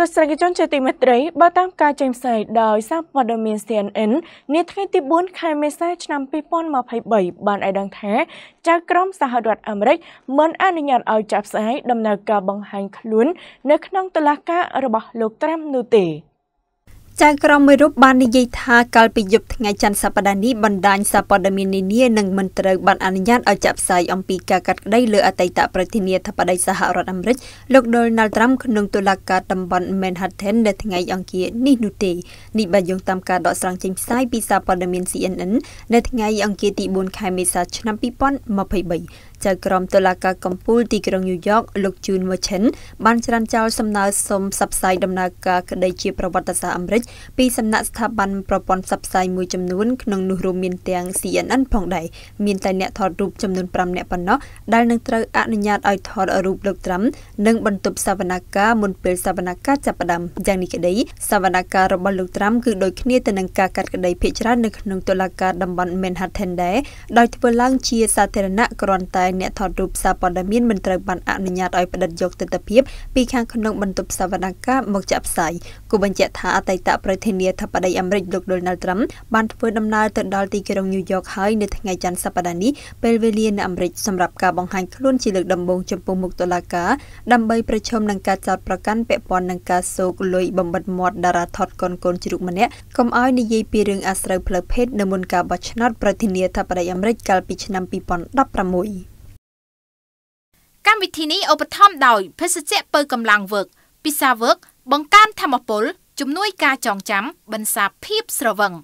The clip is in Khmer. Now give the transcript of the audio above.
ទស្សនិកជនជាទីមេត្រីបើតាមការចេញផ្សាយដោយសារព័ត៌មាន CNN នាថ្ងៃទី4ខែមេសាឆ្នាំ2023បានឲ្យដឹងថាចៅក្រមសហរដ្ឋអាមេរិកមិនអនុញ្ញាតឲ្យចាក់ផ្សាយដំណើរការបង្ហាញខ្លួននៅក្នុងតុលាការរបស់លោកត្រាំនោះទេ។ចៅក្រមមួយរូបបាននិយាយថាកាលពីយប់ថ្ងៃច័ន្ទសប្តាហ៍នេះបណ្ដាញសារព័ត៌មាននានានឹងមិនត្រូវបានអនុញ្ញាតឲ្យចាក់ផ្សាយអំពីការកាត់ក្តីលើអតីតប្រធានាធិបតីសហរដ្ឋអាមេរិកលោក Donald Trump ក្នុងតុលាការតំបន់ Manhattan នៅថ្ងៃអង្គារនេះនោះទេនេះបានយោងតាមការដកស្រង់ចេញផ្សាយពីសារព័ត៌មាន CNN នៅថ្ងៃអង្គារទី4ខែមេសាឆ្នាំ2023ចៅក្រមតុលាការកំពូលទីក្រុងញូវយ៉កលោកជូនមូឈិន បានច្រានចោលសំណើសុំផ្សព្វផ្សាយដំណើរការក្តីជាប្រវត្តិសាស្ត្រអាមេរិកពីសំណាក់ស្ថាប័នប្រព័ន្ធផ្សព្វផ្សាយមួយចំនួនក្នុងនោះរួមមានទាំង CNN ផងដែរមានតែអ្នកថតរូបចំនួន5នាក់ប៉ុណ្ណោះដែលនឹងត្រូវអនុញ្ញាតឲ្យថតរូបលោកត្រាំនិងបន្ទប់សវនកម្មមុនពេលសវនកម្មចាប់ផ្ដើមយ៉ាងនេះក្តីសវនកម្មរបស់លោកត្រាំគឺដូចគ្នាទៅនឹងការកាត់ក្តីភាគច្រើននៅក្នុងតុលាការតំបន់ Manhattan ដែរដោយធ្វើឡើង ជាសាធារណៈគ្រាន់តែឡើងអ្នកថតរូបសារព័ត៌មានមិនត្រូវបានអនុញ្ញាតឲ្យផ្ដិតយកទិដ្ឋភាពពីខាងក្នុងបន្ទប់សវនកម្មមកចាក់ផ្សាយគូបញ្ជាក់ថាអតីតប្រធានាធិបតីអាមេរិកលោក Donald Trump បានធ្វើដំណើរទៅដល់ទីក្រុង New York ហើយនៅថ្ងៃច័ន្ទសប្តាហ៍នេះពេលវេលានៅអាមេរិកសម្រាប់ការបង្ហាញខ្លួនជាលើកដំបូងចំពោះមុខតុលាការដើម្បីប្រឈមនឹងការចោទប្រកាន់ពាក់ព័ន្ធនឹងការសោកលុយបំបិតមាត់តារាថតកូនកូនជ្រូកម្នាក់កុំឲ្យនិយាយពីរឿងអាស្រូវផ្លូវភេទនៅមុនការបោះឆ្នោតប្រធានាធិបតីអាមេរិកកាលពីឆ្នាំ2016កម្មវិធីនេះឧបត្ថម្ភដោយភេសជ្ជៈពើកម្លាំងវើកពិសាវើកបង្កើនធមពលជំនួយការចងចាំបន្សាភាពស្រវឹង។